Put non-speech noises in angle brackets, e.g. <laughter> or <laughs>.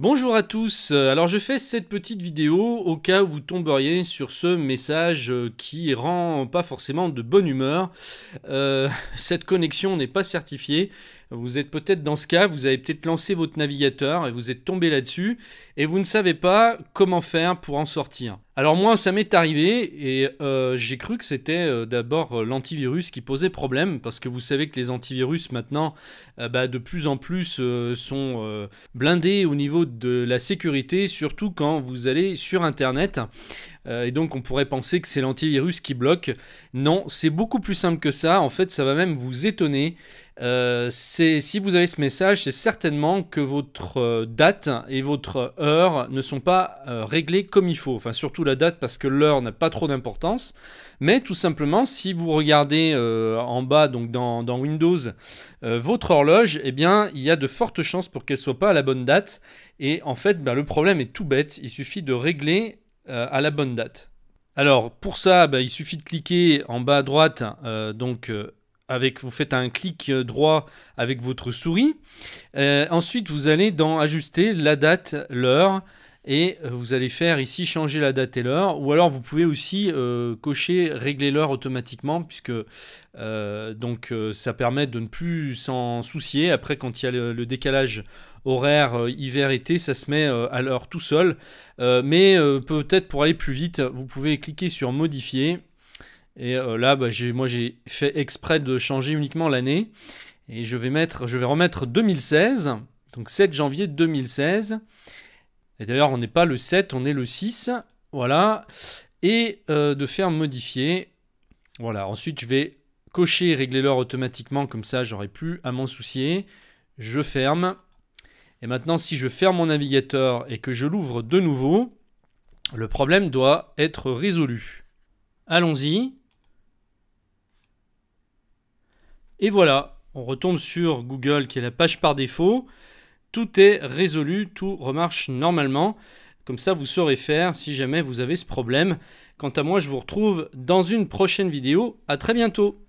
Bonjour à tous, euh, alors je fais cette petite vidéo au cas où vous tomberiez sur ce message euh, qui rend pas forcément de bonne humeur. Euh, <laughs> cette connexion n'est pas certifiée, vous êtes peut-être dans ce cas, vous avez peut-être lancé votre navigateur et vous êtes tombé là-dessus et vous ne savez pas comment faire pour en sortir. Alors moi, ça m'est arrivé et euh, j'ai cru que c'était euh, d'abord euh, l'antivirus qui posait problème parce que vous savez que les antivirus maintenant, bah, de plus en plus, sont blindés au niveau de la sécurité, surtout quand vous allez sur Internet. Euh, et donc on pourrait penser que c'est l'antivirus qui bloque. Non, c'est beaucoup plus simple que ça. En fait, ça va même vous étonner. Euh, si vous avez ce message, c'est certainement que votre euh, date et votre heure ne sont pas réglées comme il faut. Enfin, surtout la date parce que l'heure n'a pas trop d'importance. Mais tout simplement, si vous regardez en bas, donc dans, Windows, votre horloge, eh bien, il y a de fortes chances pour qu'elle ne soit pas à la bonne date. Et en fait, ben, le problème est tout bête. Il suffit de régler euh, à la bonne date. Alors pour ça, bah, il suffit de cliquer en bas à droite, euh, donc euh, avec, vous faites un clic droit avec votre souris. ensuite, vous allez dans Ajuster la date, l'heure et euh, vous allez faire ici changer la date et l'heure ou alors vous pouvez aussi euh, cocher régler l'heure automatiquement puisque euh, donc ça permet de ne plus s'en soucier après quand il y a le, décalage horaire hiver-été ça se met à l'heure tout seul mais peut-être pour aller plus vite vous pouvez cliquer sur modifier et là bah, moi j'ai fait exprès de changer uniquement l'année et je vais mettre je vais remettre 2016 donc 7 janvier 2016 et d'ailleurs, on n'est pas le 7, on est le 6. Voilà. Et euh, de faire modifier. Voilà. Ensuite, je vais cocher régler l'heure automatiquement. Comme ça, j'aurai plus à m'en soucier. Je ferme. Et maintenant, si je ferme mon navigateur et que je l'ouvre de nouveau, le problème doit être résolu. Allons-y. Et voilà, on retombe sur Google qui est la page par défaut tout est résolu, tout remarche normalement. Comme ça, vous saurez faire si jamais vous avez ce problème. Quant à moi, je vous retrouve dans une prochaine vidéo. À très bientôt